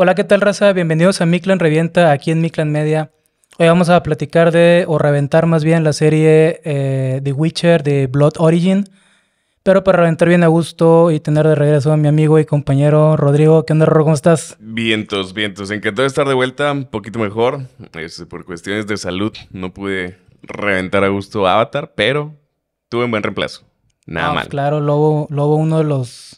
Hola, ¿qué tal raza? Bienvenidos a Miclan Revienta aquí en Miclan Media. Hoy vamos a platicar de, o reventar más bien, la serie eh, The Witcher de Blood Origin. Pero para reventar bien a gusto y tener de regreso a mi amigo y compañero Rodrigo. ¿Qué onda, Rodrigo? ¿Cómo estás? Vientos, vientos. Encantado de estar de vuelta, un poquito mejor. por cuestiones de salud no pude reventar a gusto Avatar, pero tuve un buen reemplazo. Nada ah, mal. Claro, Lobo, Lobo, uno de los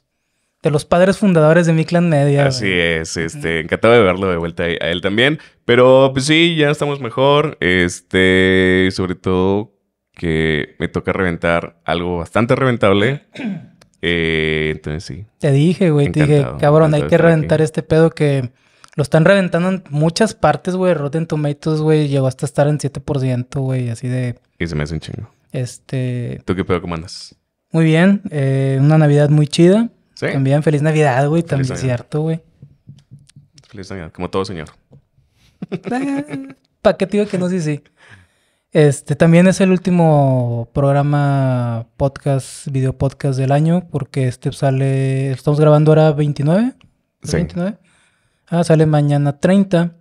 de los padres fundadores de Mi Clan Media. Así es, este, encantado de verlo de vuelta a él también. Pero pues sí, ya estamos mejor. Este, sobre todo que me toca reventar algo bastante reventable. Eh, entonces sí. Te dije, güey, te dije, cabrón, hay que reventar este pedo que lo están reventando en muchas partes, güey. Rotten Tomatoes, güey, llegó hasta estar en 7%, güey, así de. Y se me hace un chingo. Este. ¿Tú qué pedo, comandas? Muy bien, eh, una Navidad muy chida envían También feliz Navidad, güey, también cierto, güey. Feliz Navidad, como todo señor. Ah, ¿Para qué te digo que no? Sí, sí. Este también es el último programa podcast, video podcast del año, porque este sale, estamos grabando ahora 29. Ah, sale mañana 30.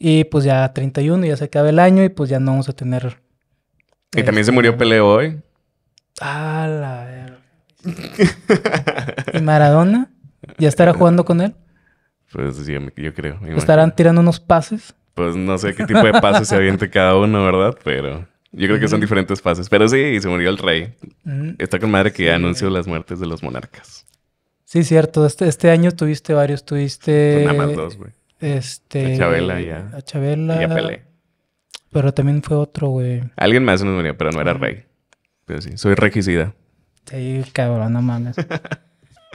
Y pues ya 31, ya se acaba el año y pues ya no vamos a tener. Y también se este murió Pele hoy. Ah, la ¿Y Maradona? ¿Ya estará jugando con él? Pues sí, yo creo. ¿Estarán tirando unos pases? Pues no sé qué tipo de pases se aviente cada uno, ¿verdad? Pero yo creo que son mm. diferentes pases. Pero sí, se murió el rey. Mm. Está con madre que ya anunció las muertes de los monarcas. Sí, cierto. Este, este año tuviste varios. Tuviste. Pues nada más dos, güey. Este. A Chabela ya. A Chabela. Y a Pero también fue otro, güey. Alguien más se nos murió, pero no era mm. rey. Pero sí, soy requisida Sí, cabrón, no mames.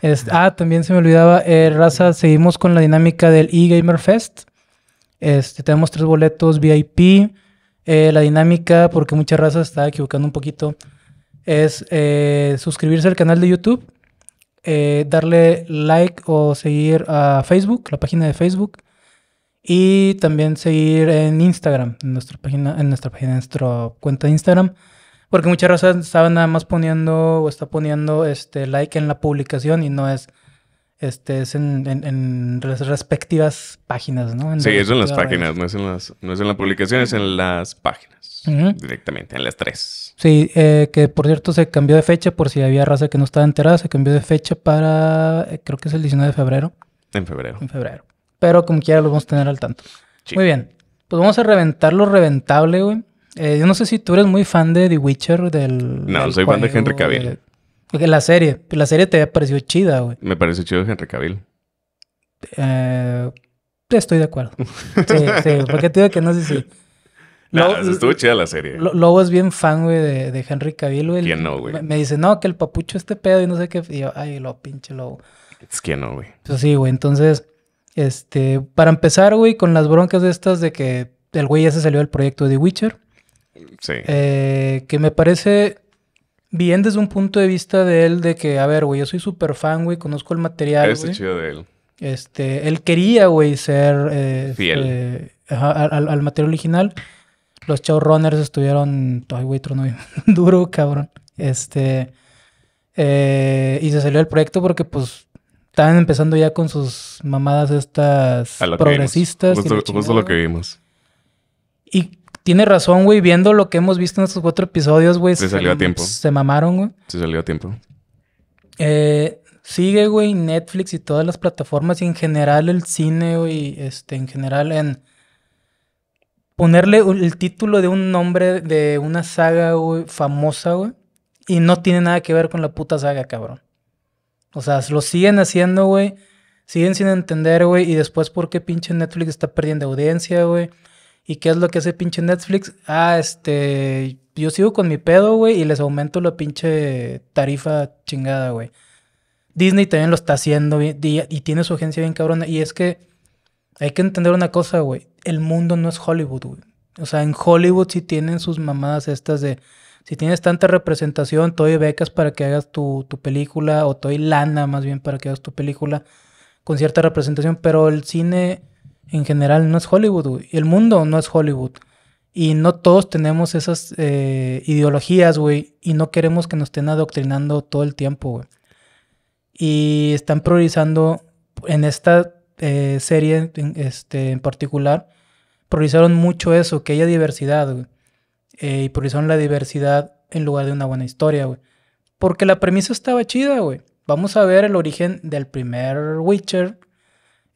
Este, ah, también se me olvidaba, eh, Raza, seguimos con la dinámica del eGamer Fest. Este, tenemos tres boletos VIP. Eh, la dinámica, porque mucha raza está equivocando un poquito, es eh, suscribirse al canal de YouTube, darle like o seguir a Facebook, la página de Facebook, y también seguir en Instagram, nuestra página, en nuestra página, en nuestra cuenta de Instagram, porque muchas razas estaban nada más poniendo o está poniendo este like en la publicación y no es este es en, las respectivas páginas, ¿no? sí, es en las páginas, no es en, las, no es en la publicación, es en las páginas directamente, en las tres. Sí, eh, que por cierto se cambió de fecha por si había raza que no estaba enterada, se cambió de fecha para, eh, creo que es el 19 de febrero. En febrero. En febrero. Pero como quiera lo vamos a tener al tanto. Muy bien, pues vamos a reventar lo reventable, güey. Eh, yo no sé si tú eres muy fan de The Witcher, del... No, soy fan de Henry Cavill. la serie. La serie te pareció chida, güey. Me pareció chido Henry Cavill. Eh, estoy de acuerdo. Sí, sí. Porque te digo que no sé si... No, estuvo chida la serie. Lobo es bien fan, güey, de, de, Henry Cavill, güey. ¿Quién no, güey? Me dice, no, que el papucho este pedo y no sé qué. Y yo, ay, lo pinche Lobo. Es que no, güey. Pues sí, güey. Entonces, este, para empezar, güey, con las broncas de estas de que el güey ya se salió del proyecto de The Witcher. Sí. Eh, que me parece bien desde un punto de vista de él, de que, a ver, güey, yo soy súper fan, güey, conozco el material. Este chido de él. Este, él quería, güey, ser eh, fiel este, al, material original. Los showrunners estuvieron, güey, duro, cabrón. Este, eh, y se salió el proyecto porque, pues, estaban empezando ya con sus mamadas estas progresistas. Justo, justo lo que vimos. Y tiene razón, güey. Viendo lo que hemos visto en estos cuatro episodios, güey. Se salió a tiempo. Se mamaron, güey. Se salió a tiempo. Eh, sigue, güey, Netflix y todas las plataformas y en general el cine, güey. Este, en general en ponerle el título de un nombre de una saga, güey, famosa, güey. Y no tiene nada que ver con la puta saga, cabrón. O sea, lo siguen haciendo, güey. Siguen sin entender, güey. Y después, ¿por qué pinche Netflix está perdiendo audiencia, güey? ¿Y qué es lo que hace pinche Netflix? Ah, este, yo sigo con mi pedo, güey, y les aumento la pinche tarifa chingada, güey. Disney también lo está haciendo y, tiene su agencia bien cabrona. Y es que hay que entender una cosa, güey. El mundo no es Hollywood, güey. O sea, en Hollywood sí tienen sus mamadas estas de... Si tienes tanta representación, te doy becas para que hagas tu, tu película, o te doy lana más bien para que hagas tu película con cierta representación, pero el cine en general no es Hollywood, güey. El mundo no es Hollywood. Y no todos tenemos esas eh, ideologías, güey. Y no queremos que nos estén adoctrinando todo el tiempo, güey. Y están priorizando en esta eh, serie en, este, en particular, priorizaron mucho eso, que haya diversidad, güey. Eh, y priorizaron la diversidad en lugar de una buena historia, güey. Porque la premisa estaba chida, güey. Vamos a ver el origen del primer Witcher,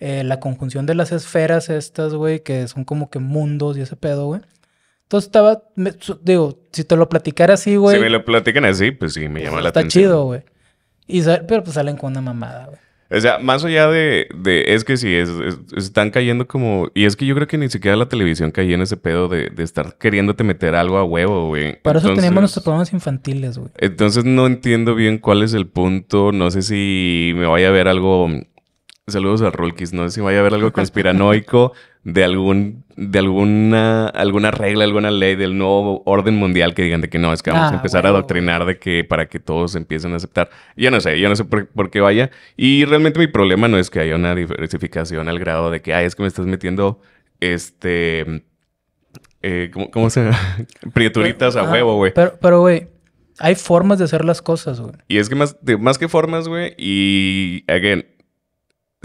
eh, la conjunción de las esferas estas, güey, que son como que mundos y ese pedo, güey. Entonces estaba, digo, si te lo platicara así, güey. Si me lo platican así, pues sí, me llama la atención. Está chido, güey. Y, pero pues salen con una mamada, güey. O sea, más allá de, es que sí, es, están cayendo como, y es que yo creo que ni siquiera la televisión cayó en ese pedo de, estar queriéndote meter algo a huevo, güey. Para eso tenemos nuestros programas infantiles, güey. Entonces no entiendo bien cuál es el punto, no sé si me vaya a ver algo Saludos a Rolkis. No sé si vaya a haber algo conspiranoico de algún, de alguna, alguna regla, alguna ley del nuevo orden mundial que digan de que no, es que vamos a ah, empezar a adoctrinar de que para que todos empiecen a aceptar. Yo no sé, yo no sé por, qué vaya. Y realmente mi problema no es que haya una diversificación al grado de que, ay, es que me estás metiendo este. Eh, ¿cómo, se llama? Prieturitas a huevo, güey. Pero, güey, hay formas de hacer las cosas, güey. Y es que más, más que formas, güey, y again,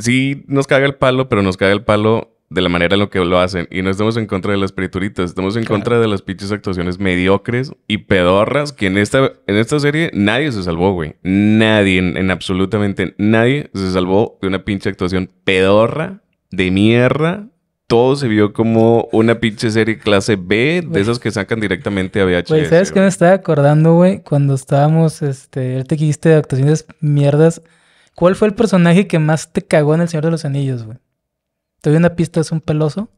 sí nos caga el palo, pero nos caga el palo de la manera en la que lo hacen. Y no estamos en contra de las perituritas, estamos en contra de las pinches actuaciones mediocres y pedorras que en esta, en esta serie nadie se salvó, güey. Nadie, en, absolutamente nadie se salvó de una pinche actuación pedorra, de mierda, todo se vio como una pinche serie clase B, de esas que sacan directamente a VHS. Güey, ¿sabes qué me estaba acordando, güey? Cuando estábamos, este, te que de actuaciones mierdas, ¿Cuál fue el personaje que más te cagó en El Señor de los Anillos, güey? ¿Te doy una pista? ¿Es un peloso?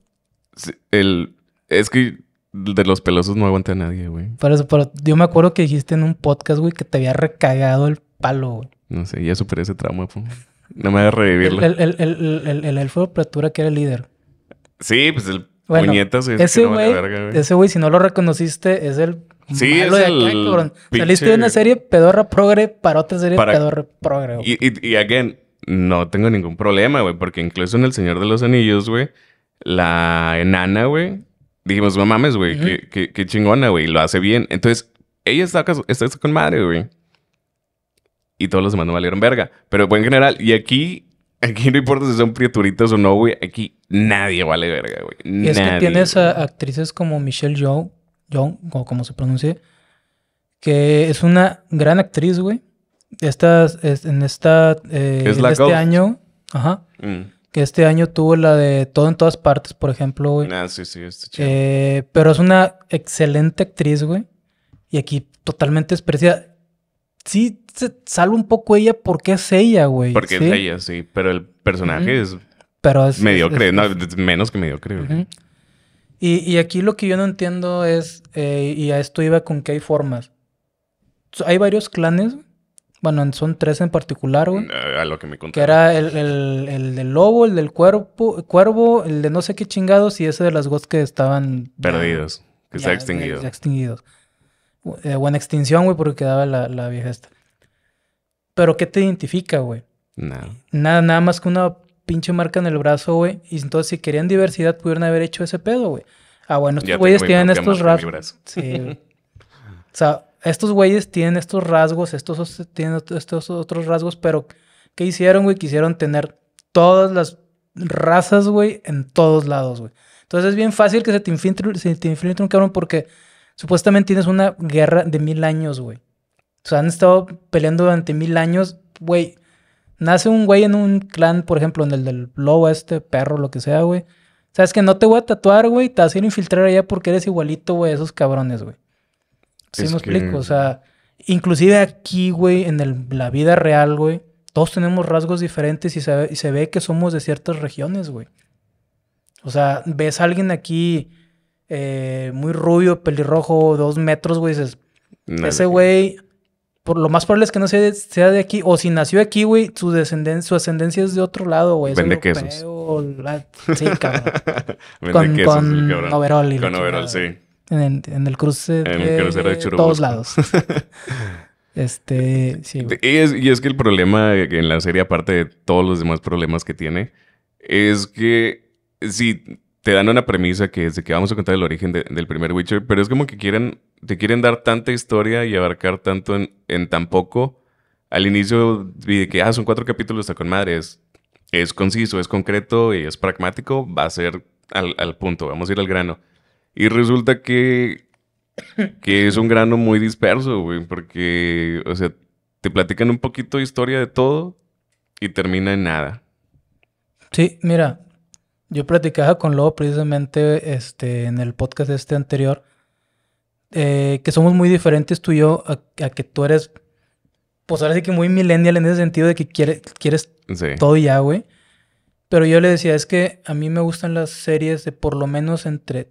el... Es que de los pelosos no aguanta nadie, güey. Por eso, pero yo me acuerdo que dijiste en un podcast, güey, que te había recagado el palo, güey. No sé, ya superé ese trauma, pues. No me a revivirlo. El, el, el, el, el que era el líder. Sí, pues el puñetas. Es ese güey, ese güey, si no lo reconociste, es el Sí, es de Saliste de una serie pedorra progre para otra serie pedorra progre. Y, y, again, no tengo ningún problema, güey, porque incluso en El Señor de los Anillos, güey, la enana, güey, dijimos, no mames, güey, qué, chingona, güey, lo hace bien. Entonces, ella está, con madre, güey. Y todos los demás no valieron verga. Pero pues, en general, y aquí, aquí no importa si son criaturitas o no, güey, aquí nadie vale verga, güey. Y es que tienes actrices como Michelle Joe o como se pronuncie, que es una gran actriz, güey. Esta, en esta, eh, este año, ajá, mm. que este año tuvo la de Todo en Todas Partes, por ejemplo, güey. Ah, sí, sí, está chido. Eh, pero es una excelente actriz, güey. Y aquí totalmente despreciada. Sí, salvo un poco ella porque es ella, güey. Porque es ella, sí. Pero el personaje es pero es mediocre, menos que mediocre. güey... Y, aquí lo que yo no entiendo es, eh, y a esto iba con que hay formas. Hay varios clanes, bueno, son tres en particular, güey. Mm, a lo que me contaron. Que era el, del lobo, el del cuervo, cuervo, el de no sé qué chingados y ese de las ghosts que estaban... Perdidos, que se extinguidos. extinguidos. Eh, o en extinción, güey, porque quedaba la, la vieja esta. Pero ¿qué te identifica, güey? Nada. Nada, más que una pinche marca en el brazo, güey. Y entonces, si querían diversidad, pudieron haber hecho ese pedo, güey. Ah, bueno, estos güeyes tienen estos rasgos. Sí. o sea, estos güeyes tienen estos rasgos, estos tienen estos otros rasgos, pero ¿qué hicieron, güey? Quisieron tener todas las razas, güey, en todos lados, güey. Entonces es bien fácil que se te infiltre, se te infiltre un cabrón porque supuestamente tienes una guerra de mil años, güey. O sea, han estado peleando durante mil años, güey. Nace un güey en un clan, por ejemplo, en el del lobo, este perro, lo que sea, güey. ¿Sabes que No te voy a tatuar, güey, te vas a ir a infiltrar allá porque eres igualito, güey, esos cabrones, güey. Sí, me explico. O sea, inclusive aquí, güey, en la vida real, güey, todos tenemos rasgos diferentes y se, ve que somos de ciertas regiones, güey. O sea, ves a alguien aquí eh, muy rubio, pelirrojo, dos metros, güey, dices, ese güey por lo más probable es que no sea de, aquí. O si nació aquí, güey, su, descendencia, su ascendencia es de otro lado, güey. Vende quesos. Sí, cabrón. Vende con, quesos, con con overol, sí. En, el, cruce de, el crucero de todos lados. este, sí. Y es, y es que el problema en la serie, aparte de todos los demás problemas que tiene, es que si te dan una premisa que es de que vamos a contar el origen del primer Witcher, pero es como que quieren, te quieren dar tanta historia y abarcar tanto en, en tan poco. Al inicio vi que, ah, son cuatro capítulos, está con madres es, conciso, es concreto y es pragmático, va a ser al, al, punto, vamos a ir al grano. Y resulta que, que es un grano muy disperso, güey, porque, o sea, te platican un poquito de historia de todo y termina en nada. Sí, mira, yo platicaba con Lobo precisamente este, en el podcast este anterior, eh, que somos muy diferentes tú y yo, a, que tú eres, pues ahora sí que muy millennial en ese sentido de que quieres todo ya, güey. Pero yo le decía, es que a mí me gustan las series de por lo menos entre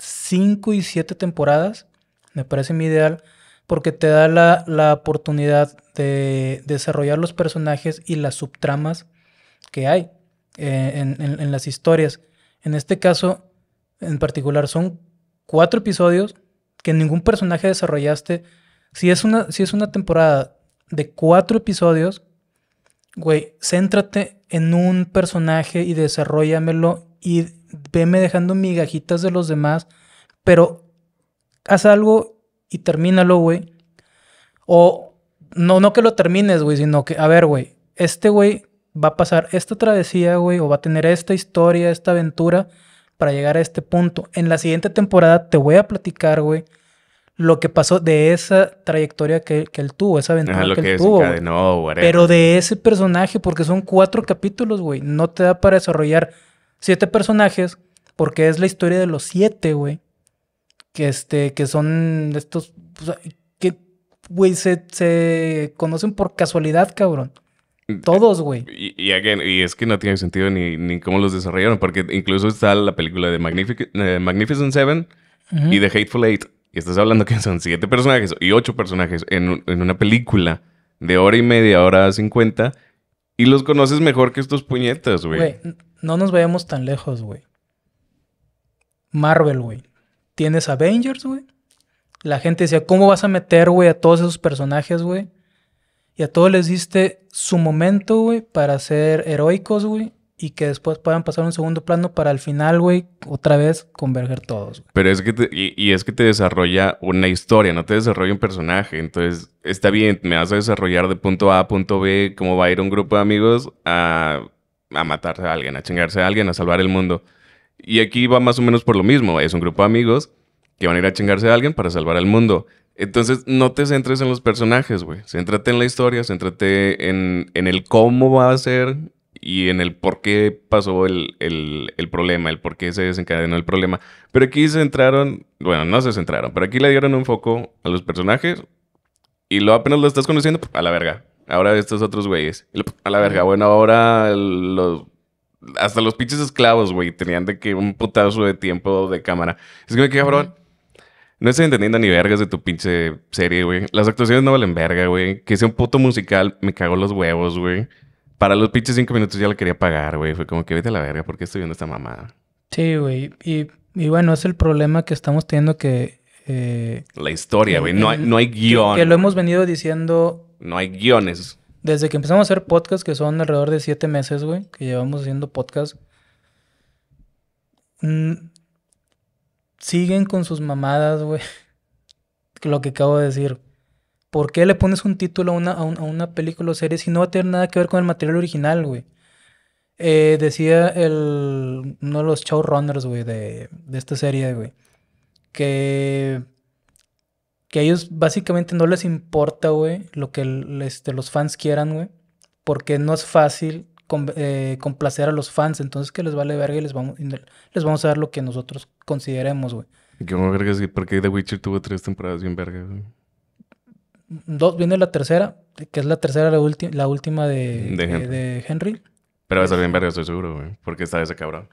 5 y 7 temporadas, me parece mi ideal, porque te da la, la oportunidad de desarrollar los personajes y las subtramas que hay. Eh, en, las historias. En este caso, en particular, son cuatro episodios que ningún personaje desarrollaste. Si es una, si es una temporada de cuatro episodios, güey, céntrate en un personaje y desarrollamelo y veme dejando migajitas de los demás, pero haz algo y termínalo, güey. O no, no que lo termines, güey, sino que, a ver, güey, este güey va a pasar esta travesía, güey, o va a tener esta historia, esta aventura para llegar a este punto. En la siguiente temporada te voy a platicar, güey, lo que pasó de esa trayectoria que, que él tuvo, esa aventura que, él tuvo. Pero de ese personaje, porque son cuatro capítulos, güey. No te da para desarrollar siete personajes, porque es la historia de los siete, güey. Que, este, que son estos. que, güey, se, se conocen por casualidad, cabrón. Todos, güey. Y, es que no tiene sentido ni, cómo los desarrollaron, porque incluso está la película de eh, Magnificent Seven y de Hateful Eight. Y estás hablando que son siete personajes y ocho personajes en, una película de hora y media, hora cincuenta, y los conoces mejor que estos puñetas, güey. Güey, no nos vayamos tan lejos, güey. Marvel, güey. Tienes Avengers, güey. La gente decía, ¿cómo vas a meter, güey, a todos esos personajes, güey? Y a todos les diste su momento, güey, para ser heroicos, güey. Y que después puedan pasar un segundo plano para al final, güey, otra vez converger todos. Pero es que te, y, es que te desarrolla una historia, no te desarrolla un personaje. Entonces, está bien, me vas a desarrollar de punto A a punto B, cómo va a ir un grupo de amigos a, a matarse a alguien, a chingarse a alguien, a salvar el mundo. Y aquí va más o menos por lo mismo. Es un grupo de amigos que van a ir a chingarse a alguien para salvar el mundo. Entonces, no te centres en los personajes, güey. Céntrate en la historia, céntrate en, en, el cómo va a ser y en el por qué pasó el, problema, el por qué se desencadenó el problema. Pero aquí se centraron, bueno, no se centraron, pero aquí le dieron un foco a los personajes y lo apenas lo estás conociendo, a la verga. Ahora estos otros güeyes. A la verga, bueno, ahora los hasta los pinches esclavos, güey, tenían de que un putazo de tiempo de cámara. Es que me quedé, cabrón. No estoy entendiendo ni vergas de tu pinche serie, güey. Las actuaciones no valen verga, güey. Que sea un puto musical, me cago los huevos, güey. Para los pinches cinco minutos ya la quería pagar, güey. Fue como que vete a la verga, porque estoy viendo esta mamada? Sí, güey. Y, bueno, es el problema que estamos teniendo que. Eh, la historia, güey. No hay, no guión. Que, lo hemos venido diciendo. No hay guiones. Desde que empezamos a hacer podcast, que son alrededor de siete meses, güey, que llevamos haciendo podcast. Mm, siguen con sus mamadas, güey. Lo que acabo de decir. ¿Por qué le pones un título a una, película o serie si no va a tener nada que ver con el material original, güey? Eh, decía el, uno de los showrunners, güey, de, de esta serie, güey, que, que a ellos básicamente no les importa, güey, lo que este, los fans quieran, güey, porque no es fácil con, eh, complacer a los fans, entonces que les vale verga y les vamos, les vamos a dar lo que nosotros consideremos, güey. Yo me verga, porque The Witcher tuvo tres temporadas bien verga, Dos, viene la tercera, que es la tercera, la, la última de, Henry. Pero va a ser bien verga, estoy seguro, güey, porque está ese cabrón.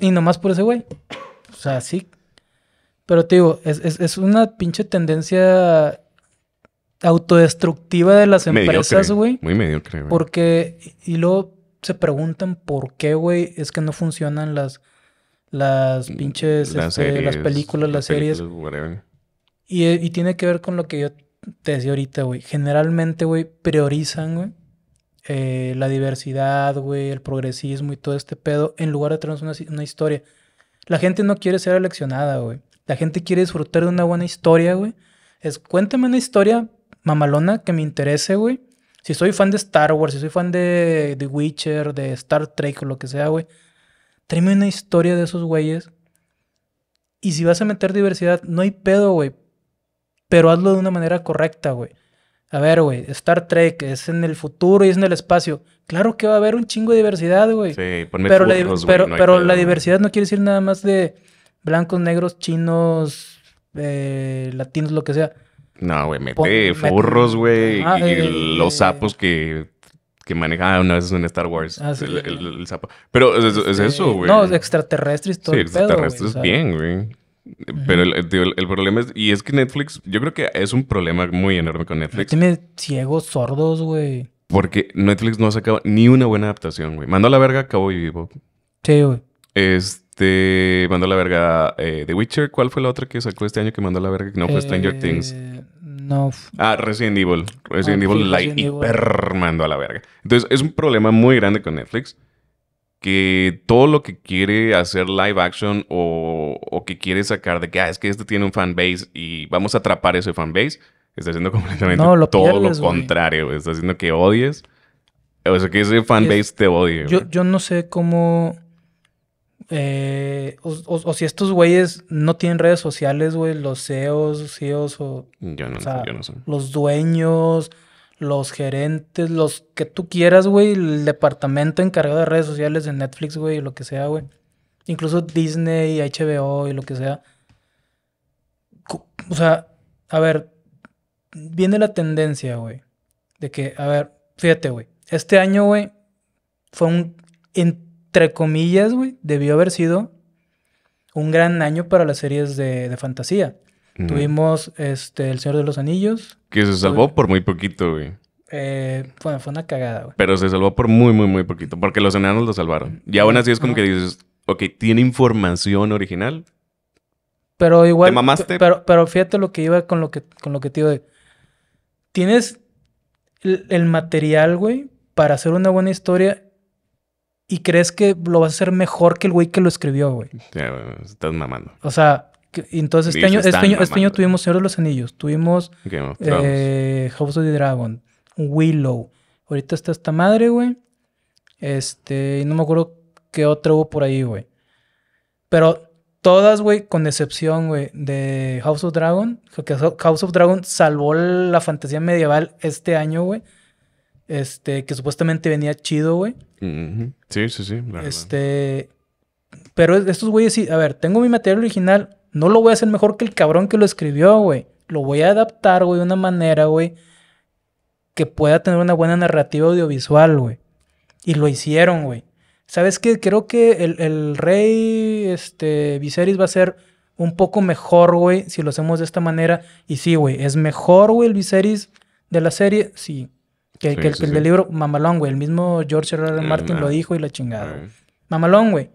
Y nomás por ese güey. O sea, sí. Pero te digo, es, es, es una pinche tendencia autodestructiva de las empresas, güey. Muy mediocre, güey. Porque, y luego se preguntan por qué, güey, es que no funcionan las, las pinches, este, las, las películas, las, series. Eh, y, tiene que ver con lo que yo te decía ahorita, güey. Generalmente, güey, priorizan, güey, eh, la diversidad, güey, el progresismo y todo este pedo, en lugar de tener una, una historia. La gente no quiere ser eleccionada, güey. La gente quiere disfrutar de una buena historia, güey. Es cuéntame una historia mamalona que me interese, güey. Si soy fan de Star Wars, si soy fan de The Witcher, de Star Trek o lo que sea, güey, tráeme una historia de esos güeyes. Y si vas a meter diversidad, no hay pedo, güey. Pero hazlo de una manera correcta, güey. A ver, güey, Star Trek es en el futuro y es en el espacio. Claro que va a haber un chingo de diversidad, güey. Sí, pero la, pero, la diversidad no quiere decir nada más de blancos, negros, chinos, eh, latinos, lo que sea. No, güey, mete furros, güey, ah, y eh, los eh, sapos que que maneja una ah, vez en Star Wars. Ah, el, sapo. Pero es, eso, güey. No, extraterrestres, todo. Sí, extraterrestres, bien, güey. Pero el, problema es, y es que Netflix, yo creo que es un problema muy enorme con Netflix. Tiene ciegos, sordos, güey. Porque Netflix no ha sacado ni una buena adaptación, güey. Mandó a la verga y Vivo. Sí, güey. Este te este, mandó la verga eh, The Witcher. ¿Cuál fue la otra que sacó este año que mandó a la verga? Que no fue Stranger eh, Things. No. Ah, Resident Evil. Resident Evil Live. hiper mandó a la verga. Entonces, es un problema muy grande con Netflix. Que todo lo que quiere hacer live action o, que quiere sacar de que ah, es que este tiene un fanbase y vamos a atrapar ese fanbase, está haciendo completamente todo lo contrario. Está haciendo que odies. O sea, que ese fanbase te odie. Yo, yo no sé cómo eh, o, si estos güeyes no tienen redes sociales, güey, los CEOs, CEOs o, yo no, o yo no sé. los dueños, los gerentes, los que tú quieras, güey, el departamento encargado de redes sociales de Netflix, güey, lo que sea, güey. Incluso Disney, HBO y lo que sea. O sea, a ver, viene la tendencia, güey, de que, a ver, fíjate, güey, este año, güey, fue un entre comillas, güey, debió haber sido un gran año para las series de, fantasía. Tuvimos este, El Señor de los Anillos. Que se salvó por muy poquito, güey. Eh, fue una cagada, güey. Pero se salvó por muy, muy, muy poquito. Porque los enanos lo salvaron. Y aún así es como que dices, ok, tiene información original. Pero igual. ¿Te mamaste? Pero, fíjate lo que iba con lo que, con lo que te Tienes el material, güey, para hacer una buena historia y crees que lo vas a hacer mejor que el güey que lo escribió, güey. estás mamando. O sea, entonces este año, este este tuvimos Señor de los Anillos, tuvimos eh, House of the Dragon, Willow. Ahorita está esta madre, güey. Este, no me acuerdo qué otro hubo por ahí, güey. Pero todas, güey, con excepción, güey, de House of Dragon, que House of Dragon salvó la fantasía medieval este año, güey. Este, que supuestamente venía chido, güey. Sí, sí, sí. este. Pero estos güeyes sí, a ver, tengo mi material original, no lo voy a hacer mejor que el cabrón que lo escribió, güey. Lo voy a adaptar, güey, de una manera, güey, que pueda tener una buena narrativa audiovisual, güey. Y lo hicieron, güey. ¿Sabes qué? Creo que el, el, rey, este, Viserys va a ser un poco mejor, güey, si lo hacemos de esta manera. Y sí, güey, es mejor, güey, el Viserys de la serie, sí. Que, el, del libro, mamalón, güey. El mismo George R. Martin lo dijo y la chingada. Mamalón, güey.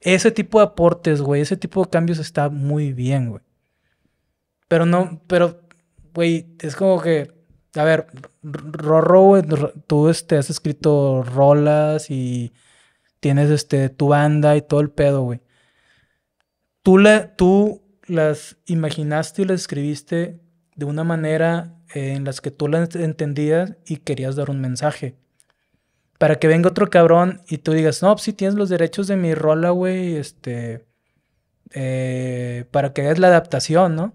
Ese tipo de aportes, güey, ese tipo de cambios está muy bien, güey. Pero no, pero, güey, es como que, a ver, Rorro, tú este, has escrito rolas y tienes este, tu banda y todo el pedo, güey. Tú, tú las imaginaste y las escribiste de una manera en las que tú las entendías y querías dar un mensaje. Para que venga otro cabrón y tú digas, no, si pues tienes los derechos de mi rola, güey, este, eh, para que hagas la adaptación, ¿no?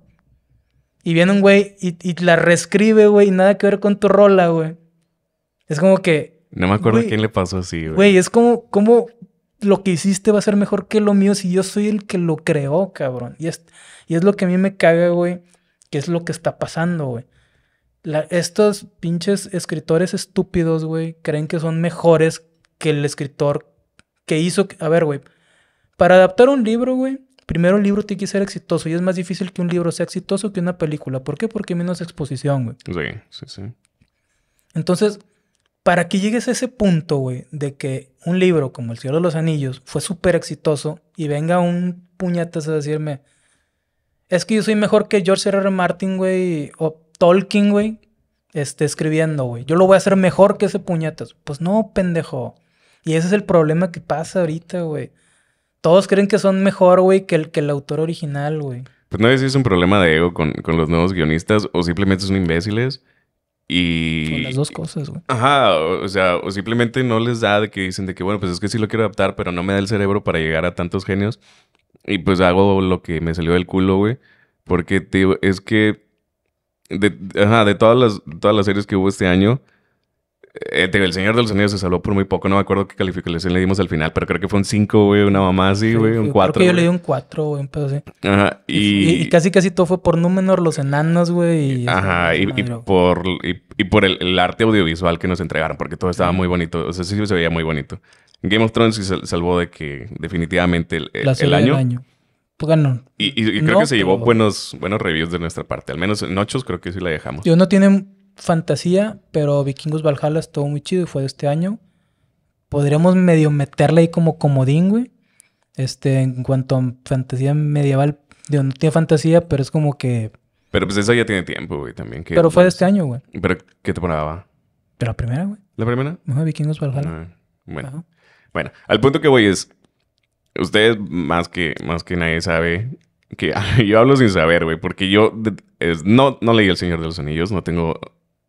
Y viene un güey y, la reescribe, güey, nada que ver con tu rola, güey. Es como que... No me acuerdo de quién le pasó así, güey. Güey, es como, como lo que hiciste va a ser mejor que lo mío si yo soy el que lo creó, cabrón. Y es, y es lo que a mí me caga, güey, que es lo que está pasando, güey estos pinches escritores estúpidos, güey, creen que son mejores que el escritor que hizo... A ver, güey, para adaptar un libro, güey, primero un libro tiene que ser exitoso y es más difícil que un libro sea exitoso que una película. ¿Por qué? Porque menos exposición, güey. Sí, sí, sí. Entonces, para que llegues a ese punto, güey, de que un libro como El Señor de los Anillos fue súper exitoso y venga un puñetazo a decirme, es que yo soy mejor que George R.R. Martin, güey, o Tolkien, güey, esté escribiendo, güey. Yo lo voy a hacer mejor que ese puñetas. Pues no, pendejo. Y ese es el problema que pasa ahorita, güey. Todos creen que son mejor, güey, que el, que el autor original, güey. Pues no sé si es un problema de ego con, con los nuevos guionistas o simplemente son imbéciles. Y. Con las dos cosas, güey. Ajá, o sea, o simplemente no les da de que dicen de que, bueno, pues es que sí lo quiero adaptar, pero no me da el cerebro para llegar a tantos genios. Y pues hago lo que me salió del culo, güey. Porque, te es que de, ajá, de todas, las, todas las series que hubo este año, eh, el Señor de los Anillos se salvó por muy poco. No me acuerdo qué calificación le dimos al final, pero creo que fue un 5, güey, una mamá así, güey, un 4. yo le di un 4, güey, un pedo así. Ajá, y... casi, casi todo fue por menor los enanos, güey. Y... Este, ajá, y, por, y, por el, arte audiovisual que nos entregaron, porque todo estaba muy bonito. O sea, sí se veía muy bonito. Game of Thrones se salvó de que definitivamente el, año. Pues y, creo que se llevó buenos, buenos reviews de nuestra parte. Al menos en ochos creo que sí la dejamos. Yo no tiene fantasía, pero Vikingos Valhalla estuvo muy chido y fue de este año. Podríamos medio meterla ahí como comodín, güey. Este, en cuanto a fantasía medieval, digo, no tiene fantasía, pero es como que. Pero pues eso ya tiene tiempo, güey, también. pero fue de este año, güey. ¿Pero qué temporada va? Pero la primera, güey. ¿La primera? No, Vikingos Valhalla. Ah, bueno. Bueno, al punto que voy es, ustedes más que, más que nadie sabe que yo hablo sin saber, güey, porque yo no, no leí El Señor de los Anillos, no tengo,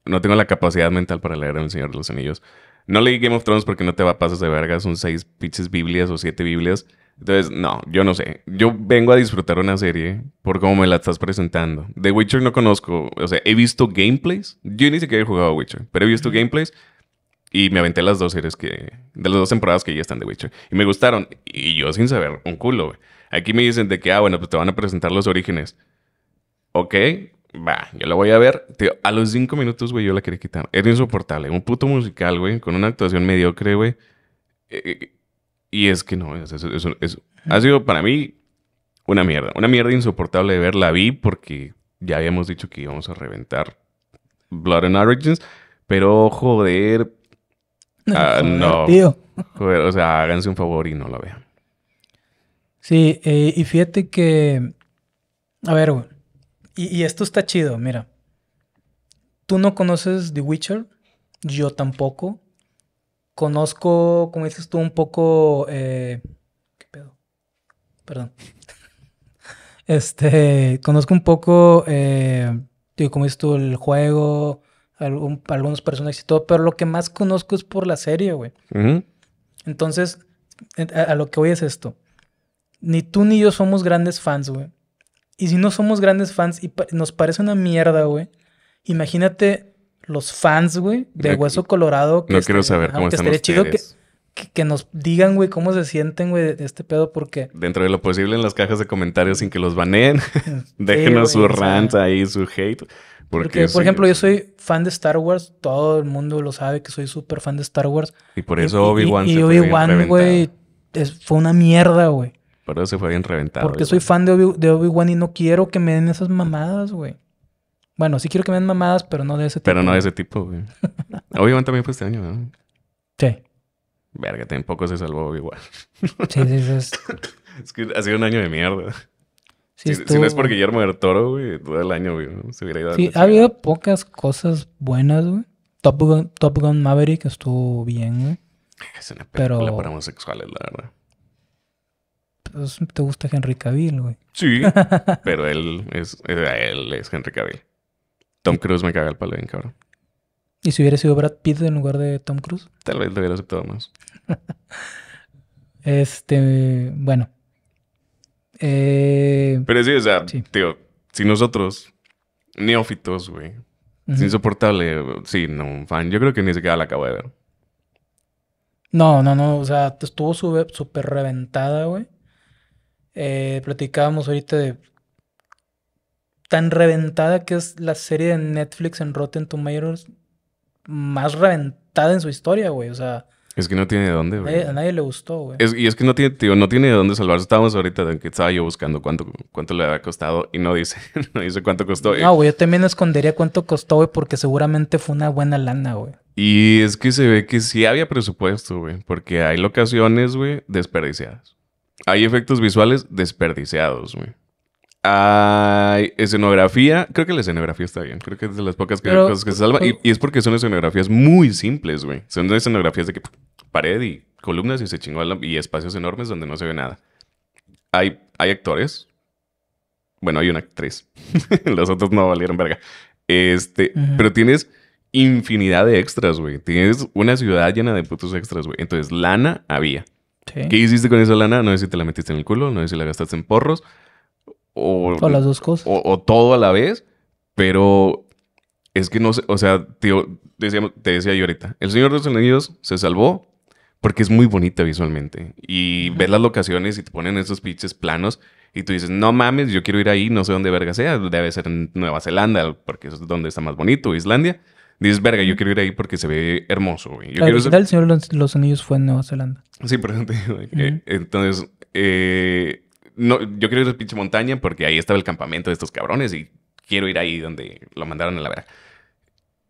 no tengo la capacidad mental para leer El Señor de los Anillos. No leí Game of Thrones porque no te va a pasar de verga, son seis pinches Biblias o siete Biblias. Entonces, no, yo no sé. Yo vengo a disfrutar una serie por cómo me la estás presentando. The Witcher no conozco, o sea, he visto gameplays. Yo ni siquiera he jugado a Witcher, pero he visto gameplays y me aventé las dos series que. De las dos temporadas que ya están de Witcher. Y me gustaron. Y yo sin saber un culo, güey. Aquí me dicen de que, ah, bueno, pues te van a presentar los orígenes. Ok, va, yo la voy a ver. a los cinco minutos, güey, yo la quería quitar. Era insoportable. Un puto musical, güey, con una actuación mediocre, güey. Eh, eh, y es que no, eso, ha sido para mí una mierda. Una mierda insoportable de ver. La vi porque ya habíamos dicho que íbamos a reventar Blood and Origins. Pero joder, Ah, no. Tío. o sea, háganse un favor y no lo vean. Sí, eh, y fíjate que. A ver, güey. Y, esto está chido, mira. Tú no conoces The Witcher. Yo tampoco. Conozco, como dices tú, un poco. Eh, ¿Qué pedo? Perdón. Este. Conozco un poco. Eh... Tío, como dices tú, el juego. Algunos algunos personas y todo, pero lo que más conozco es por la serie, güey. Entonces, a, lo que voy es esto. Ni tú ni yo somos grandes fans, güey. Y si no somos grandes fans y nos parece una mierda, güey, imagínate los fans, güey, de Hueso Colorado. no quiero saber cómo están chido que, que, nos digan, güey, cómo se sienten, güey, de este pedo, porque... Dentro de lo posible en las cajas de comentarios sin que los baneen. Déjenos su rant ahí, su hate. Porque, por ejemplo, yo soy fan de Star Wars. Todo el mundo lo sabe que soy súper fan de Star Wars. Y por eso Obi-Wan Y, Obi-Wan, güey, fue una mierda, güey. Por eso se fue bien reventado. Porque soy fan de Obi-Wan y no quiero que me den esas mamadas, güey. Bueno, sí quiero que me den mamadas, pero no de ese tipo. Pero no de ese tipo, güey. Obi-Wan también fue este año, ¿no? Sí. Verga, tampoco se salvó Obi-Wan. sí, sí, sí. Es... es que ha sido un año de mierda si, no es por Guillermo del Toro, güey, todo el año, güey, se hubiera ido Sí, a ha habido pocas cosas buenas, güey. Top Gun, Top Gun Maverick estuvo bien, güey. Es una Pero... para homosexuales, la verdad. Pues, te gusta Henry Cavill, güey. Sí, pero él es, eh, él es Henry Cavill. Tom Cruise me caga el palo bien, cabrón. ¿Y si hubiera sido Brad Pitt en lugar de Tom Cruise? Tal vez lo hubiera aceptado más. este, bueno, eh, Pero sí, o sea, tío, si nosotros, neófitos, güey, insoportable. Sí, no, un fan. Yo creo que ni siquiera la acabo de ver. No, no, no. O sea, estuvo súper reventada, güey. Eh, platicábamos ahorita de tan reventada que es la serie de Netflix en Rotten Tomatoes más reventada en su historia, güey. O sea, es que no tiene de dónde, güey. a nadie le gustó, güey. y es que no tiene, tío, no tiene de dónde salvarse. Estábamos ahorita, en que estaba yo buscando cuánto, cuánto le había costado y no dice, no dice cuánto costó. No, güey, yo también escondería cuánto costó, güey, porque seguramente fue una buena lana, güey. Y es que se ve que sí había presupuesto, güey, porque hay locaciones, güey, desperdiciadas. Hay efectos visuales desperdiciados, güey. Hay escenografía. Creo que la escenografía está bien. Creo que es de las pocas que, cosas que se salvan. Y, es porque son escenografías muy simples, güey. Son escenografías de que pared y columnas y se chingó y espacios enormes donde no se ve nada. Hay, hay actores. Bueno, hay una actriz. Los otros no valieron verga. Este, pero tienes infinidad de extras, güey. Tienes una ciudad llena de putos extras, güey. Entonces, lana había. ¿Qué hiciste con esa lana? No sé si te la metiste en el culo, no sé si la gastaste en porros, o, las dos cosas. O, todo a la vez, pero es que no sé, o sea, tío, te decía yo ahorita, El Señor de los Anillos se salvó porque es muy bonita visualmente. Y ves las locaciones y te ponen esos pinches planos y tú dices, no mames, yo quiero ir ahí, no sé dónde verga sea, debe ser en Nueva Zelanda, porque eso es donde está más bonito, Islandia. Dices, verga, yo quiero ir ahí porque se ve hermoso, Yo quiero El Señor de los, Anillos fue en Nueva Zelanda. Sí, por Entonces, eh, no, yo quiero ir a pinche montaña porque ahí estaba el campamento de estos cabrones y quiero ir ahí donde lo mandaron a la vera.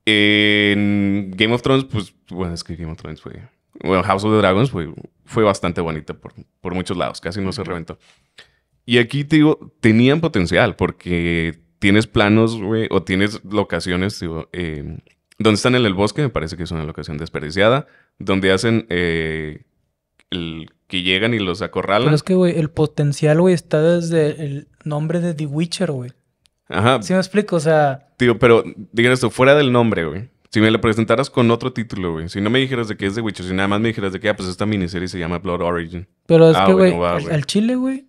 En Game of Thrones, pues, bueno, es que Game of Thrones fue. Bueno, House of the Dragons fue, fue bastante bonito por, muchos lados, casi no se reventó. Y aquí te digo, tenían potencial porque tienes planos, güey, o tienes locaciones, digo, eh, donde están en el bosque, me parece que es una locación desperdiciada, donde hacen eh, el que llegan y los acorralan. Pero es que, güey, el potencial, güey, está desde el nombre de The Witcher, güey. Ajá. ¿Si me explico? O sea... Tío, pero digan esto, fuera del nombre, güey. Si me lo presentaras con otro título, güey. Si no me dijeras de qué es The Witcher, si nada más me dijeras de que, ah, pues esta miniserie se llama Blood Origin. Pero es ah, que, güey, al, chile, güey,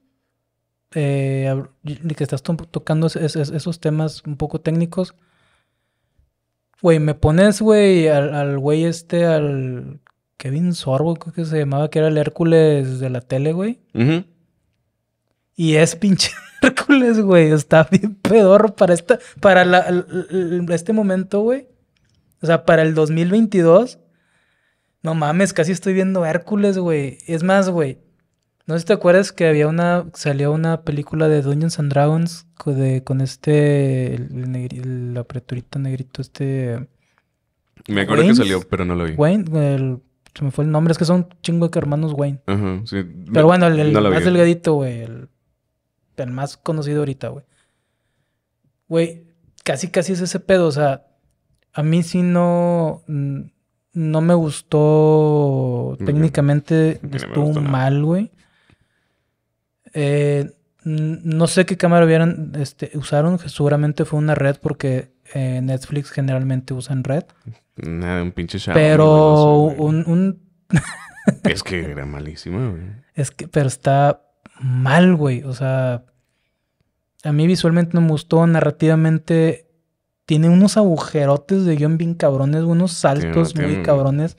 eh, que estás tocando esos temas un poco técnicos. Güey, me pones, güey, al güey este, al Kevin Sorbo, creo que se llamaba, que era el Hércules de la tele, güey. Y es pinche Hércules, güey. Está bien pedorro para, esta, para este momento, güey. O sea, para el 2022. No mames, casi estoy viendo Hércules, güey. Es más, güey. No sé si te acuerdas que había una. Salió una película de Dungeons and Dragons con, este. El, apreturito la negrito, este. Me acuerdo que salió, pero no lo vi. Wayne, el, se me fue el nombre, es que son chingo de hermanos Wayne. Pero bueno, el, más delgadito, güey. El, más conocido ahorita, güey. Güey, casi casi es ese pedo. O sea, a mí sí no. No me gustó. Técnicamente estuvo mal, güey. Eh, no sé qué cámara vieron, este, usaron, seguramente fue una red porque eh, Netflix generalmente usan red. Nada, un pinche Pero un... es que era malísimo, güey. Es que, pero está mal, güey. O sea, a mí visualmente no me gustó, narrativamente tiene unos agujerotes de guión bien cabrones, unos saltos muy cabrones.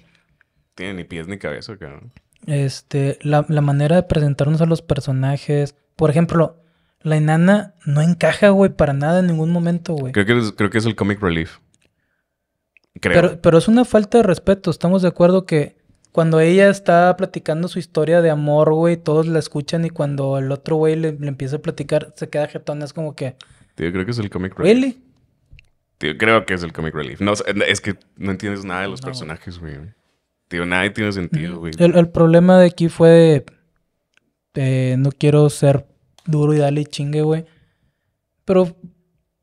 Tiene ni pies ni cabeza, cabrón. Este, la, manera de presentarnos a los personajes. Por ejemplo, la enana no encaja, güey, para nada en ningún momento, güey. Creo que creo que es el comic relief. Pero, pero es una falta de respeto. Estamos de acuerdo que cuando ella está platicando su historia de amor, güey, todos la escuchan y cuando el otro güey le, empieza a platicar, se queda jetón. Es como que. Tío, creo que es el comic relief. ¿Really? Tío, creo que es el comic relief. No, es que no entiendes nada de los personajes, güey. Tío, nada tiene sentido, güey. El, problema de aquí fue. De, eh, no quiero ser duro y darle chingue, güey. Pero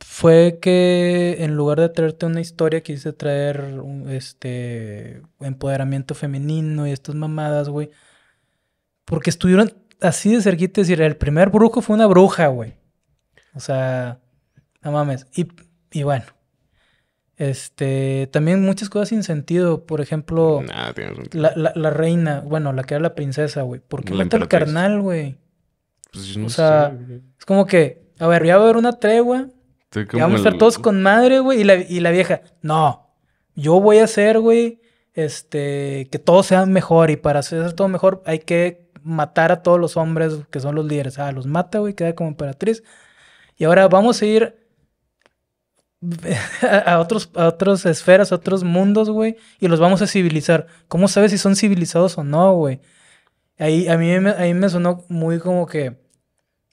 fue que en lugar de traerte una historia, quise traer este empoderamiento femenino y estas mamadas, güey. Porque estuvieron así de cerquita, y decir, el primer brujo fue una bruja, güey. O sea, no mames. Y, bueno. Este, también muchas cosas sin sentido. Por ejemplo, la, la, reina, bueno, la que era la princesa, güey. ¿Por qué mata al carnal, güey? Pues o sea, es como que, a ver, ya va a haber una tregua, vamos a estar todos con madre, güey. Y la, vieja, no, yo voy a hacer, güey, este, que todo sea mejor. Y para hacer todo mejor hay que matar a todos los hombres que son los líderes. Ah, los mata, güey, queda como emperatriz. Y ahora vamos a ir a, otros, otras esferas, a otros mundos, güey, y los vamos a civilizar. ¿Cómo sabes si son civilizados o no, güey? Ahí, a, mí, a mí me sonó muy como que,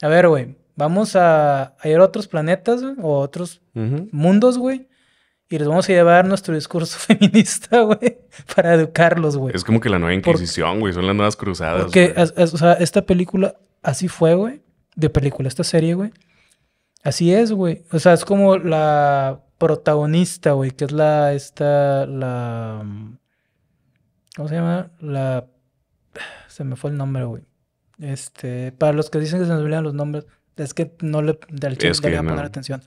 a ver, güey, vamos a, ir a otros planetas güey, o otros mundos, güey. Y les vamos a llevar nuestro discurso feminista, güey, para educarlos, güey. Es como que la nueva Inquisición, güey, son las nuevas cruzadas. Porque, o sea, esta película así fue, güey, de película, esta serie, güey. Así es, güey. O sea, es como la protagonista, güey, que es la, esta, la... ¿Cómo se llama? La... Se me fue el nombre, güey. Este, para los que dicen que se nos olvidan los nombres, es que no le, del chico es que no. poner atención.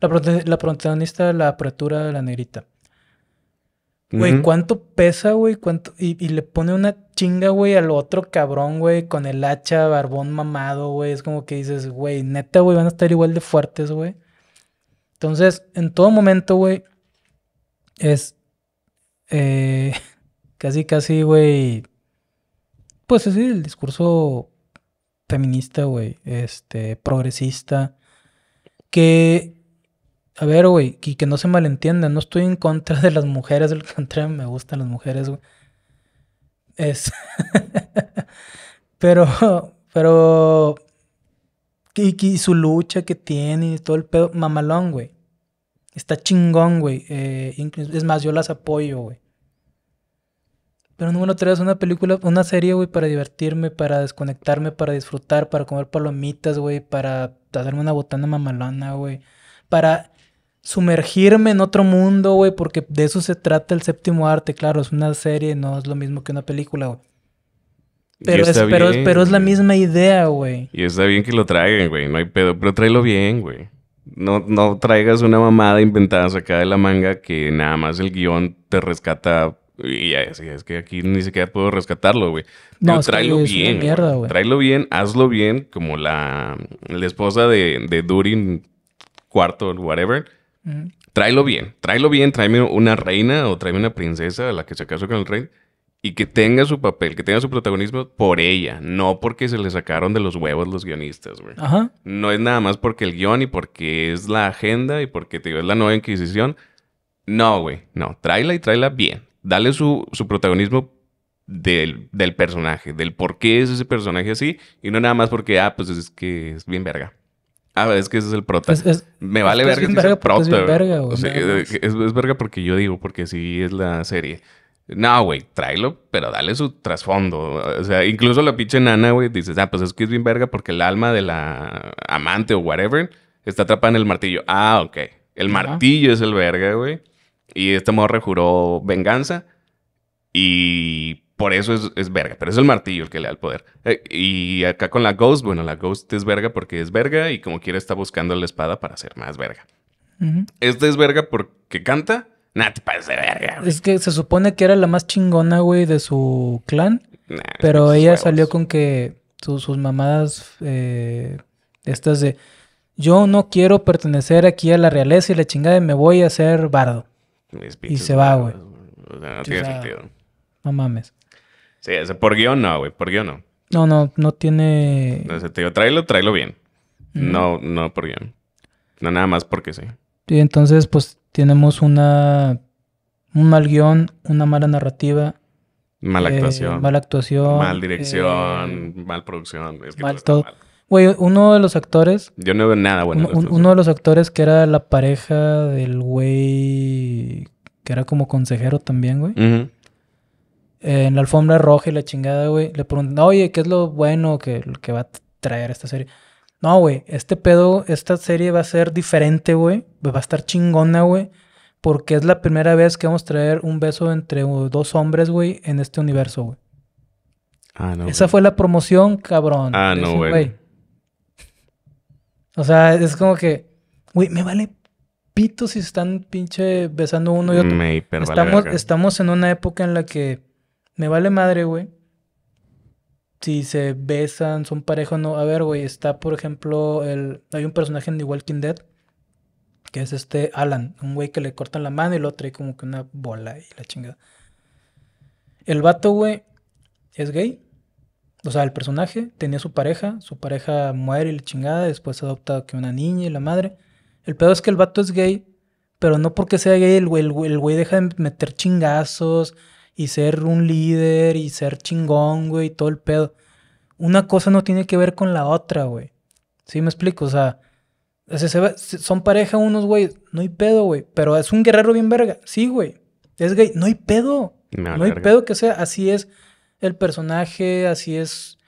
La, la protagonista, la apertura de la negrita. Güey, ¿cuánto pesa, güey? Y, le pone una chinga, güey, al otro cabrón, güey, con el hacha, barbón mamado, güey. Es como que dices, güey, neta, güey, van a estar igual de fuertes, güey. Entonces, en todo momento, güey, es eh, casi, casi, güey. Pues sí, el discurso feminista, güey, este, progresista, que, a ver, güey, y que no se malentienda, no estoy en contra de las mujeres, al contrario, me gustan las mujeres, güey. Es. pero, pero. Y, su lucha que tiene y todo el pedo, mamalón, güey. Está chingón, güey. Eh, es más, yo las apoyo, güey. Pero número tres, una película, una serie, güey, para divertirme, para desconectarme, para disfrutar, para comer palomitas, güey, para darme una botana mamalona, güey. Para sumergirme en otro mundo, güey, porque de eso se trata el séptimo arte, claro, es una serie, no es lo mismo que una película, güey. Pero es, es la misma idea, güey. Y está bien que lo traigan, güey, no hay pedo, pero tráelo bien, güey. No, no traigas una mamada inventada sacada de la manga que nada más el guión te rescata y ya es, que aquí ni siquiera puedo rescatarlo, güey. No, tráelo bien. Mierda, güey. Tráelo bien, hazlo bien, como la, la esposa de, de Durin, cuarto, whatever. Tráelo bien, tráelo bien, tráeme una reina o tráeme una princesa a la que se casó con el rey y que tenga su papel, que tenga su protagonismo por ella, no porque se le sacaron de los huevos los guionistas, güey. No es nada más porque el guión y porque es la agenda y porque te digo, es la nueva Inquisición. No, güey, no, tráela y tráela bien dale su, protagonismo del, personaje, del por qué es ese personaje así, y no nada más porque, ah, pues es que es bien verga. Ah, es que ese es el prota. Pues Me vale verga, si Es, verga, porque yo digo, porque sí es la serie. No, güey, tráelo, pero dale su trasfondo. O sea, incluso la pinche nana, güey, dices, ah, pues es que es bien verga porque el alma de la amante o whatever está atrapada en el martillo. Ah, ok. El martillo es el verga, güey. Y este morre juró venganza. Y por eso es, verga. Pero es el martillo el que le da el poder. Eh, y acá con la Ghost, bueno, la Ghost es verga porque es verga y como quiera está buscando la espada para ser más verga. Esta es verga porque canta. Nah, te parece verga. Es que se supone que era la más chingona, güey, de su clan. pero ella salió con que sus mamadas, eh, estas de, yo no quiero pertenecer aquí a la realeza y la chingada y me voy a hacer bardo y se va, güey. O sea, no tiene sentido. No mames. Sí, ese por guión no, güey. Por guión no. No, no, no tiene. No sé, te digo, tráelo, tráelo bien. No, no por guión. No, nada más porque sí. Y entonces, pues tenemos una. Un mal guión, una mala narrativa. Mala eh, actuación. Mala actuación. Mal dirección, eh, mal producción. Es mal todo. Güey, uno de los actores. Yo no veo nada bueno. uno de los actores que era la pareja del güey. que era como consejero también, güey. en la alfombra roja y la chingada, güey. Le preguntan, oye, ¿qué es lo bueno que, va a traer esta serie? No, güey, este pedo, esta serie va a ser diferente, güey. Va a estar chingona, güey. Porque es la primera vez que vamos a traer un beso entre dos hombres, güey, en este universo, güey. Ah, no. Esa fue la promoción, cabrón. Ah, no, güey. O sea, es como que, güey, me vale pito si están pinche besando uno y otro. Me estamos, vale estamos en una época en la que me vale madre, güey. Si se besan, son pareja o no. A ver, güey, está, por ejemplo, el... hay un personaje en The Walking Dead que es este Alan, un güey que le cortan la mano y el otro hay como que una bola y la chingada. El vato, güey, es gay. O sea, el personaje tenía su pareja, su pareja muere y la chingada, después adopta que una niña y la madre. El pedo es que el vato es gay, pero no porque sea gay, el güey, deja de meter chingazos y ser un líder y ser chingón, güey, y todo el pedo. Una cosa no tiene que ver con la otra, güey. ¿Sí me explico? O sea, son pareja unos, güey, no hay pedo, güey. Pero es un guerrero bien verga. Sí, güey. Es gay, no hay pedo. No hay pedo que sea, así es el personaje, así es.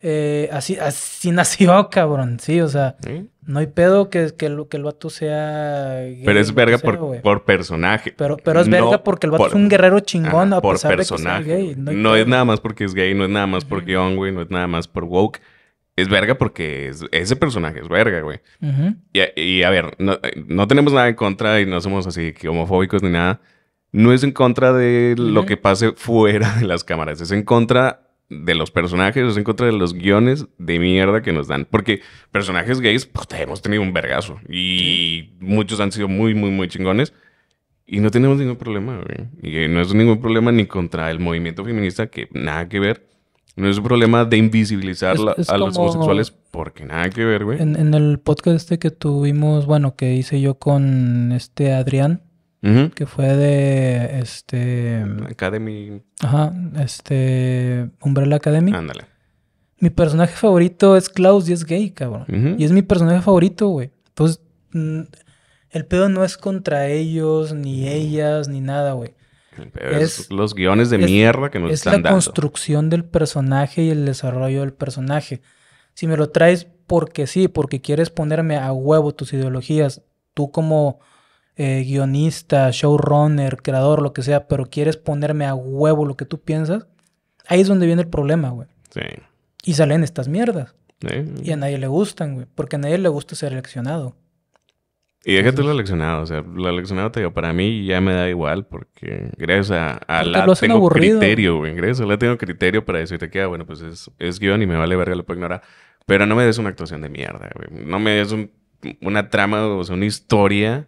Eh, así, así nació, cabrón, sí, o sea, no hay pedo que, que, el, que el vato sea. pero es verga por, personaje. Pero, pero es verga porque el vato es un guerrero chingón, por personaje. sea gay. No, es nada más porque es gay, no es nada más por guión, güey, no es nada más por woke. Es verga porque ese personaje es verga, güey. y, a ver, no, eh, no tenemos nada en contra y no somos así homofóbicos ni nada no es en contra de lo que pase fuera de las cámaras, es en contra de los personajes, es en contra de los guiones de mierda que nos dan. Porque personajes gays, pues hemos tenido un vergazo. Y muchos han sido muy, muy, muy chingones. Y no tenemos ningún problema, güey. Y no es ningún problema ni contra el movimiento feminista, que nada que ver. No es un problema de invisibilizar a los homosexuales porque nada que ver, güey. En, en el podcast este que tuvimos, bueno, que hice yo con este Adrián, que fue de este. Academy. Ajá, este. Umbrella Academy. Ándale. Mi personaje favorito es Klaus y es gay, cabrón. Y es mi personaje favorito, güey. Entonces, mm, el pedo no es contra ellos, ni ellas, ni nada, güey. Es, es, los guiones de mierda que nos están dando. Es la construcción del personaje y el desarrollo del personaje. Si me lo traes porque sí, porque quieres ponerme a huevo tus ideologías, tú como eh, guionista, showrunner, creador, lo que sea, pero quieres ponerme a huevo lo que tú piensas, ahí es donde viene el problema, güey. Sí. Y salen estas mierdas. Sí. Y a nadie le gustan, güey, porque a nadie le gusta ser eleccionado. Y déjate lo eleccionado, o sea, lo eleccionado te digo, para mí ya me da igual porque gracias a, la tengo criterio, güey, gracias a la tengo criterio para decirte que, queda, ah, bueno, pues es, es guión y me vale verga, lo puedo ignorar, pero no me des una actuación de mierda, güey, no me des una trama, o sea, una historia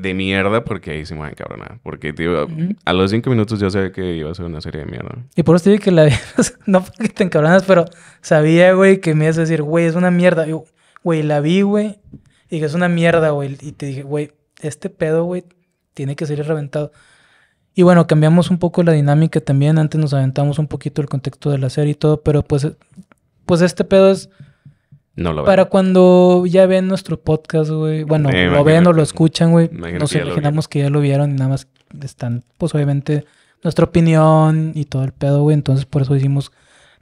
de mierda porque ahí se me encabronar. Porque, tío, a los cinco minutos ya sabía que iba a ser una serie de mierda. Y por eso te dije que la no porque te encabronas, pero sabía, güey, que me ibas a decir, güey, es una mierda. Yo, güey, la vi, güey, y que es una mierda, güey. Y te dije, güey, este pedo, güey, tiene que ser reventado. Y bueno, cambiamos un poco la dinámica también. Antes nos aventamos un poquito el contexto de la serie y todo, pero pues, pues este pedo es para cuando ya ven nuestro podcast, güey. Bueno, lo ven o lo escuchan, güey. Nos imaginamos que ya lo vieron y nada más están, pues obviamente, nuestra opinión y todo el pedo, güey. Entonces, por eso hicimos,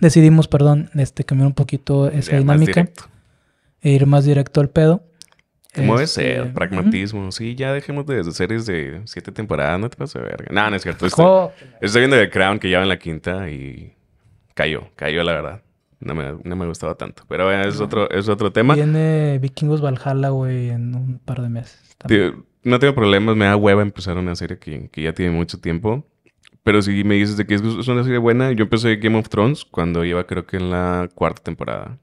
decidimos, perdón, este, cambiar un poquito esa dinámica. e ir más directo al pedo. Como es este, ser. pragmatismo. Sí, ya dejemos de series de siete temporadas, no te pases de verga. No, no es cierto. Estoy, estoy viendo The Crown, que ya va en la quinta y cayó, cayó la verdad. No me, no me gustaba tanto. Pero es, otro, es otro tema. Viene Vikingos Valhalla, güey, en un par de meses. no tengo problemas, me da hueva empezar una serie que, que ya tiene mucho tiempo. Pero si me dices de que es, una serie buena, yo empecé Game of Thrones cuando iba creo que en la cuarta temporada.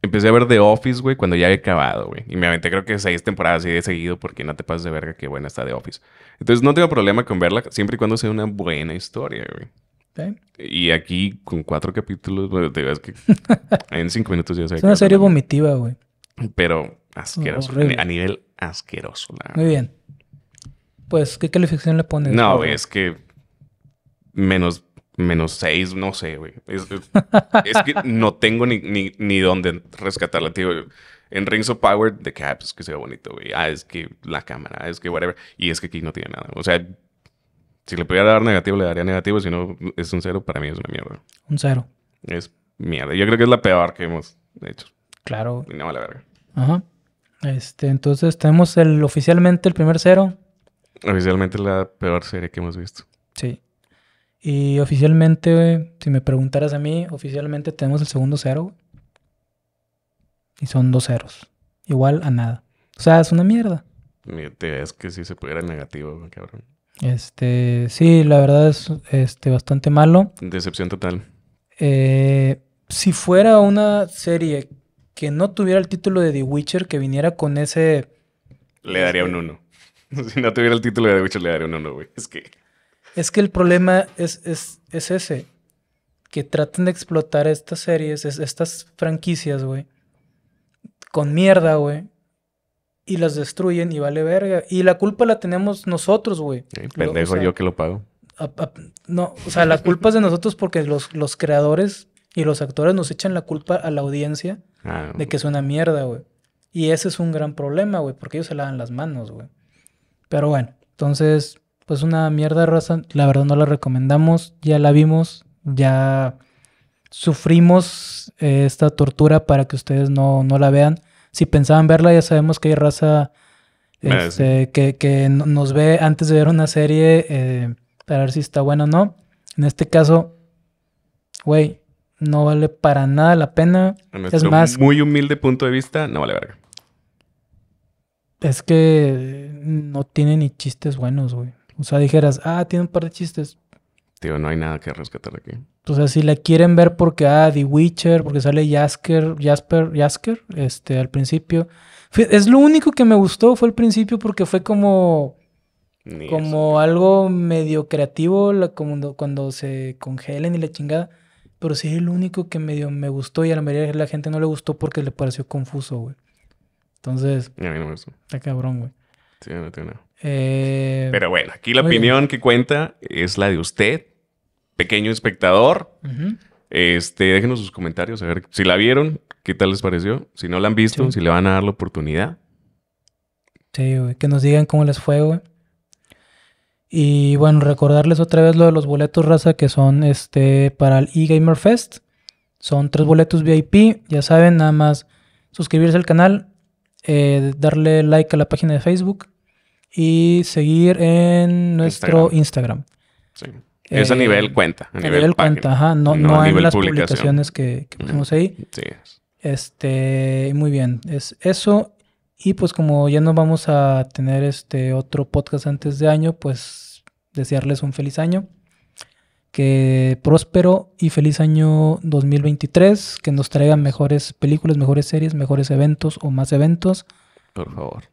Empecé a ver The Office, güey, cuando ya había acabado, güey. Y me aventé creo que seis temporadas y he seguido porque no te pases de verga qué buena está The Office. Entonces no tengo problema con verla siempre y cuando sea una buena historia, güey. Y aquí, con cuatro capítulos, bueno, te que en cinco minutos ya se Es una serie vomitiva, güey. Pero asqueroso. a nivel asqueroso. La... Muy bien. Pues, ¿qué calificación le pones? No, güey, es que menos, menos seis, no sé, güey. Es, que no tengo ni, ni, ni dónde rescatarla, tío. En Rings of Power, The caps ah, pues, que se ve bonito, güey. Ah, es que la cámara, es que whatever. Y es que aquí no tiene nada. O sea, si le pudiera dar negativo, le daría negativo. Si no, es un cero. Para mí es una mierda. Un cero. Es mierda. Yo creo que es la peor que hemos hecho. Claro. Y no la verga. Ajá. Este, entonces tenemos el oficialmente el primer cero. Oficialmente la peor serie que hemos visto. Sí. Y oficialmente, si me preguntaras a mí, oficialmente tenemos el segundo cero. Y son dos ceros. Igual a nada. O sea, es una mierda. es que si se pudiera negativo, cabrón. Este, sí, la verdad es este, bastante malo. Decepción total. Eh, si fuera una serie que no tuviera el título de The Witcher, que viniera con ese... Le daría un 1. Este, si no tuviera el título de The Witcher, le daría un 1, güey. Es que... Es que el problema es, es, ese. Que traten de explotar estas series, estas franquicias, güey. Con mierda, güey y las destruyen y vale verga. Y la culpa la tenemos nosotros, güey. pendejo, yo que lo pago. no, o sea, la culpa es de nosotros porque los, los creadores y los actores nos echan la culpa a la audiencia ah, de que es una mierda, güey. Y ese es un gran problema, güey, porque ellos se lavan las manos, güey. Pero bueno, entonces, pues una mierda raza, la verdad no la recomendamos, ya la vimos, ya sufrimos eh, esta tortura para que ustedes no, no la vean si pensaban verla, ya sabemos que hay raza ah, este, que, nos ve antes de ver una serie eh, para ver si está buena o no. En este caso, güey, no vale para nada la pena. es más, muy humilde punto de vista, no vale pena. Es que mm, no tiene ni chistes buenos, güey. O sea, dijeras, ah, tiene un par de chistes no hay nada que rescatar aquí. O sea, si la quieren ver porque, ah, The Witcher, porque sale Jasker, Jasper, Jasker, este, al principio. Es lo único que me gustó, fue el principio porque fue como... como algo medio creativo, la, cuando se congelen y la chingada. Pero sí es lo único que medio me gustó y a la mayoría de la gente no le gustó porque le pareció confuso, güey. Entonces... Está cabrón, güey. Eh, Pero bueno, aquí la opinión que cuenta es la de usted pequeño espectador. Este, déjenos sus comentarios a ver si la vieron, qué tal les pareció, si no la han visto, si le van a dar la oportunidad. Sí, güey, que nos digan cómo les fue, güey. Y bueno, recordarles otra vez lo de los boletos raza que son este para el eGamerFest. Fest. Son tres boletos VIP, ya saben, nada más suscribirse al canal, eh, darle like a la página de Facebook y seguir en nuestro Instagram. Instagram. Sí. Es a eh, nivel cuenta. A, nivel, cuenta, ajá. No, no, en las publicaciones que, tenemos ahí. Sí. Este, muy bien. Es eso. Y pues como ya no vamos a tener este otro podcast antes de año, pues desearles un feliz año. Que próspero y feliz año 2023. Que nos traigan mejores películas, mejores series, mejores eventos o más eventos. Por favor.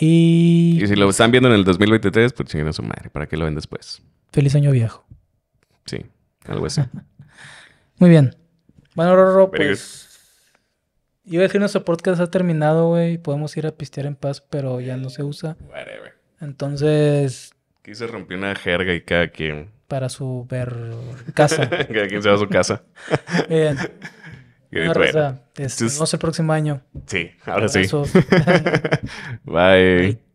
Y... si lo están viendo en el 2023, pues chinguen a su madre para que lo ven después. Feliz año viejo. Sí, algo así. Muy bien. Bueno, Rorro, pues. Yo iba a decir nuestro podcast ha terminado, güey. Podemos ir a pistear en paz, pero ya no se usa. Whatever. Entonces. Aquí se rompió una jerga y cada quien. Para su ver casa. cada quien se va a su casa. bien. Bueno, Nos vemos el próximo año. Sí, ahora sí. Bye.